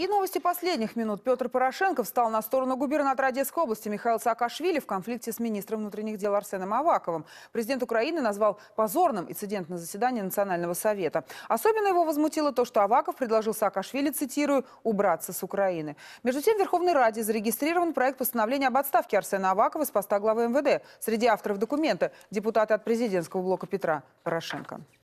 И новости последних минут. Петр Порошенко встал на сторону губернатора Одесской области Михаила Саакашвили в конфликте с министром внутренних дел Арсеном Аваковым. Президент Украины назвал позорным инцидент на заседании Национального совета. Особенно его возмутило то, что Аваков предложил Саакашвили, цитирую, «убраться с Украины». Между тем, в Верховной Раде зарегистрирован проект постановления об отставке Арсена Авакова с поста главы МВД. Среди авторов документа – депутаты от президентского блока Петра Порошенко.